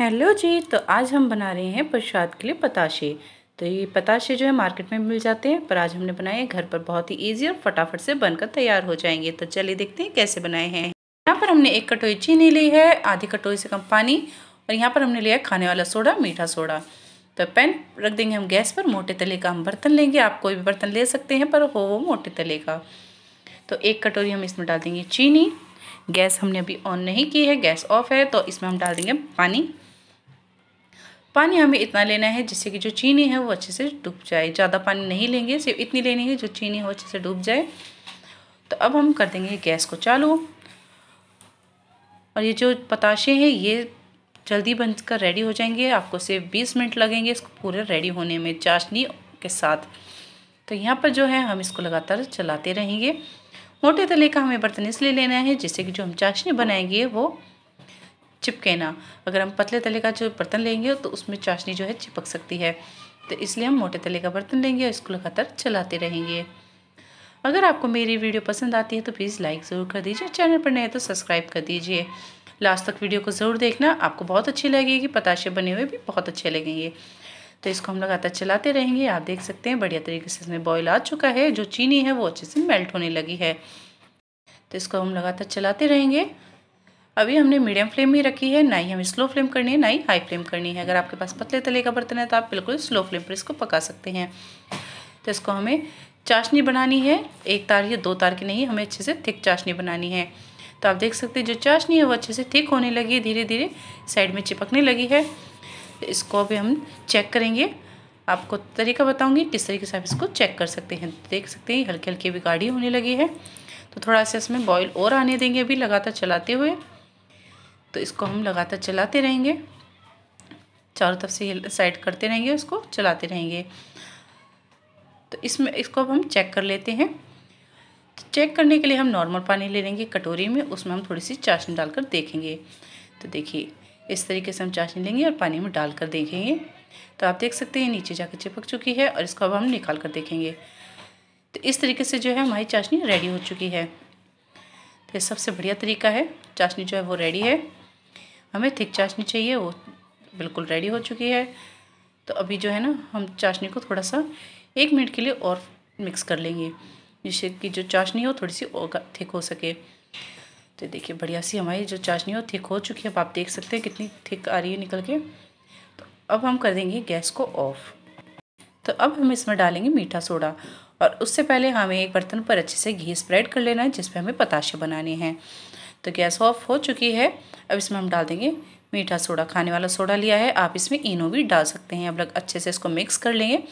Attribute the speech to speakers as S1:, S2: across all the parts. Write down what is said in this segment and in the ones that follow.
S1: hello जी तो आज हम बना रहे हैं प्रसाद के लिए पताशे तो ये पताशे जो है मार्केट में मिल जाते हैं पर आज हमने बनाए घर पर बहुत ही इजी और फटाफट से बनकर तैयार हो जाएंगे तो चलिए देखते हैं कैसे बनाए हैं यहाँ पर हमने एक कटोरी चीनी ली है आधी कटोरी से कम पानी और यहाँ पर हमने लिया खाने वाला सोडा मीठा सोडा तो पैन रख देंगे हम गैस पर मोटे तले का हम बर्तन लेंगे आप कोई भी बर्तन ले सकते हैं पर हो वो मोटे तले का तो एक कटोरी हम इसमें डाल देंगे चीनी गैस हमने अभी ऑन नहीं की है गैस ऑफ है तो इसमें हम डाल देंगे पानी पानी हमें इतना लेना है जिससे कि जो चीनी है वो अच्छे से डूब जाए ज़्यादा पानी नहीं लेंगे सिर्फ इतनी लेनी है जो चीनी है वो अच्छे से डूब जाए तो अब हम कर देंगे गैस को चालू और ये जो पताशे हैं ये जल्दी बन कर रेडी हो जाएंगे आपको सिर्फ बीस मिनट लगेंगे इसको पूरे रेडी होने में चाशनी के साथ तो यहाँ पर जो है हम इसको लगातार चलाते रहेंगे मोटे तले का हमें बर्तन इसलिए लेना है जिससे कि जो हम चाशनी बनाएंगे वो चिपके ना अगर हम पतले तले का जो बर्तन लेंगे तो उसमें चाशनी जो है चिपक सकती है तो इसलिए हम मोटे तले का बर्तन लेंगे और इसको लगातार चलाते रहेंगे अगर आपको मेरी वीडियो पसंद आती है तो प्लीज़ लाइक ज़रूर कर दीजिए चैनल पर नए तो सब्सक्राइब कर दीजिए लास्ट तक वीडियो को ज़रूर देखना आपको बहुत अच्छी लगेगी पताशे बने हुए भी बहुत अच्छे लगेंगे तो इसको हम लगातार चलाते रहेंगे आप देख सकते हैं बढ़िया तरीके से इसमें बॉयल आ चुका है जो चीनी है वो अच्छे से मेल्ट होने लगी है तो इसको हम लगातार चलाते रहेंगे अभी हमने मीडियम फ्लेम ही रखी है ना ही हमें स्लो फ्लेम करनी है ना ही हाई फ्लेम करनी है अगर आपके पास पतले तले का बर्तन है तो आप बिल्कुल स्लो फ्लेम पर इसको पका सकते हैं तो इसको हमें चाशनी बनानी है एक तार या दो तार की नहीं हमें अच्छे से थिक चाशनी बनानी है तो आप देख सकते हैं जो चाशनी है वो अच्छे से थिक होने लगी है धीरे धीरे साइड में चिपकने लगी है इसको अभी हम चेक करेंगे आपको तरीका बताऊंगी किस तरीके से आप इसको चेक कर सकते हैं तो देख सकते हैं हल्की हल्की भी गाढ़ी होने लगी है तो थोड़ा सा इसमें बॉईल और आने देंगे अभी लगातार चलाते हुए तो इसको हम लगातार चलाते रहेंगे चारों तरफ से साइड करते रहेंगे उसको चलाते रहेंगे तो इसमें इसको अब हम चेक कर लेते हैं तो चेक करने के लिए हम नॉर्मल पानी ले लेंगे कटोरी में उसमें हम थोड़ी सी चाशनी डालकर देखेंगे तो देखिए इस तरीके से हम चाशनी लेंगे और पानी में डालकर देखेंगे तो आप देख सकते हैं नीचे जाकर चिपक चुकी है और इसको अब हम निकाल कर देखेंगे तो इस तरीके से जो है हमारी चाशनी रेडी हो चुकी है तो ये सबसे बढ़िया तरीका है चाशनी जो है वो रेडी है हमें थिक चाशनी चाहिए वो बिल्कुल रेडी हो चुकी है तो अभी जो है ना हम चाशनी को थोड़ा सा एक मिनट के लिए और मिक्स कर लेंगे जिससे कि जो चाशनी हो थोड़ी सी और थिक हो सके तो देखिए बढ़िया सी हमारी जो चाशनी हो थिक हो चुकी है अब आप देख सकते हैं कितनी थिक आ रही है निकल के तो अब हम कर देंगे गैस को ऑफ़ तो अब हम इसमें डालेंगे मीठा सोडा और उससे पहले हमें एक बर्तन पर अच्छे से घी स्प्रेड कर लेना है जिसपे हमें पताशे बनाने हैं तो गैस ऑफ हो चुकी है अब इसमें हम डाल देंगे मीठा सोडा खाने वाला सोडा लिया है आप इसमें इनो भी डाल सकते हैं अब लग अच्छे से इसको मिक्स कर लेंगे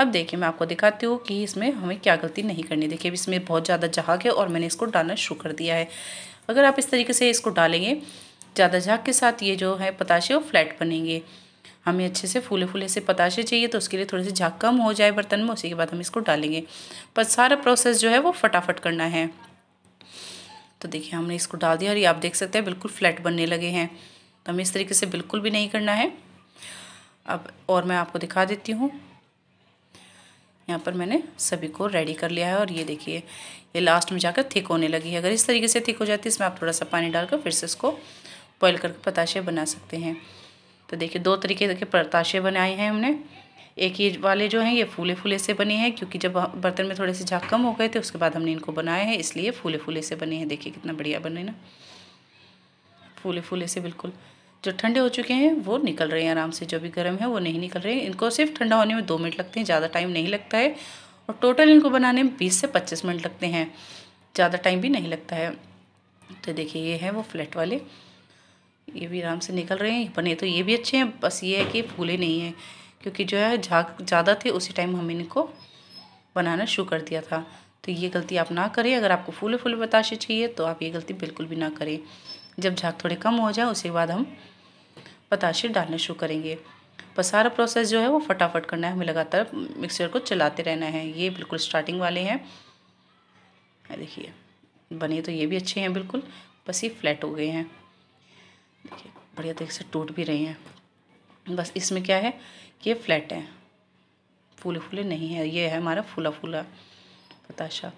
S1: अब देखिए मैं आपको दिखाती हूँ कि इसमें हमें क्या गलती नहीं करनी देखिए अब इसमें बहुत ज़्यादा झाक है और मैंने इसको डालना शुरू कर दिया है अगर आप इस तरीके से इसको डालेंगे ज़्यादा झाक के साथ ये जो है पताशे वो फ्लैट बनेंगे हमें अच्छे से फूले फूले से पताशे चाहिए तो उसके लिए थोड़ी सी झाक कम हो जाए बर्तन में उसी के बाद हम इसको डालेंगे पर सारा प्रोसेस जो है वो फटाफट करना है तो देखिए हमने इसको डाल दिया और ये आप देख सकते हैं बिल्कुल फ्लैट बनने लगे हैं तो हमें इस तरीके से बिल्कुल भी नहीं करना है अब और मैं आपको दिखा देती हूँ यहाँ पर मैंने सभी को रेडी कर लिया है और ये देखिए ये लास्ट में जाकर थिक होने लगी है अगर इस तरीके से थिक हो जाती है इसमें आप थोड़ा सा पानी डालकर फिर से इसको बॉयल करके पताशे बना सकते हैं तो देखिए दो तरीके के पताशे बनाए हैं हमने एक ये वाले जो हैं ये फूले फूले से बने हैं क्योंकि जब बर्तन में थोड़े से झाक कम हो गए थे उसके बाद हमने इनको बनाए हैं इसलिए फूले फूले से बने हैं देखिए कितना बढ़िया बने ना फूले फूले से बिल्कुल जो ठंडे हो चुके हैं वो निकल रहे हैं आराम से जो भी गर्म है वो नहीं निकल रहे हैं इनको सिर्फ ठंडा होने में दो मिनट लगते हैं ज़्यादा टाइम नहीं लगता है और टोटल इनको बनाने में बीस से पच्चीस मिनट लगते हैं ज़्यादा टाइम भी नहीं लगता है तो देखिए ये हैं वो फ्लैट वाले ये भी आराम से निकल रहे हैं बने तो ये भी अच्छे हैं बस ये है कि फूले नहीं हैं क्योंकि जो है झाग ज़्यादा थे उसी टाइम हम इनको बनाना शुरू कर दिया था तो ये गलती आप ना करें अगर आपको फूले फूले बताशे चाहिए तो आप ये गलती बिल्कुल भी ना करें जब झाग थोड़े कम हो जाए उसके बाद हम बताशे डालना शुरू करेंगे पर सारा प्रोसेस जो है वो फटाफट करना है हमें लगातार मिक्सचर को चलाते रहना है ये बिल्कुल स्टार्टिंग वाले हैं देखिए बने तो ये भी अच्छे हैं बिल्कुल बस ये फ्लैट हो गए हैं देखिए बढ़िया तरीके से टूट भी रहे हैं बस इसमें क्या है ये फ्लैट है फूले फूले नहीं है ये है हमारा फूला फूला पताशा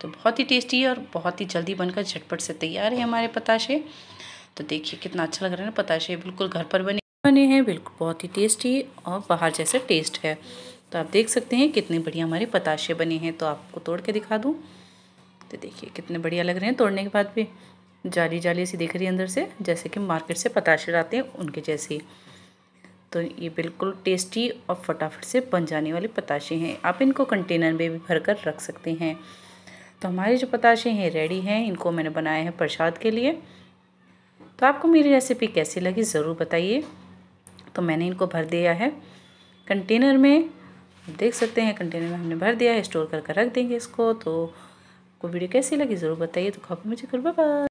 S1: तो बहुत ही टेस्टी है और बहुत ही जल्दी बनकर झटपट से तैयार है हमारे पताशे तो देखिए कितना अच्छा लग रहा है ना पताशे बिल्कुल घर पर बने बने हैं बिल्कुल बहुत ही टेस्टी और बाहर जैसे टेस्ट है तो आप देख सकते हैं कितने बढ़िया हमारे पताशे बने हैं तो आपको तोड़ के दिखा दूँ तो देखिए कितने बढ़िया लग रहे हैं तोड़ने के बाद भी जाली जाली सी दिख रही है अंदर से जैसे कि मार्केट से पताशे लाते हैं उनके जैसे तो ये बिल्कुल टेस्टी और फटाफट से बन जाने वाले पताशे हैं आप इनको कंटेनर में भी भर कर रख सकते हैं तो हमारे जो पताशे हैं रेडी हैं इनको मैंने बनाए हैं प्रसाद के लिए तो आपको मेरी रेसिपी कैसी लगी ज़रूर बताइए तो मैंने इनको भर दिया है कंटेनर में देख सकते हैं कंटेनर में हमने भर दिया है स्टोर करके कर रख देंगे इसको तो आपको वीडियो कैसी लगी ज़रूर बताइए तो खबर मुझे कर बाय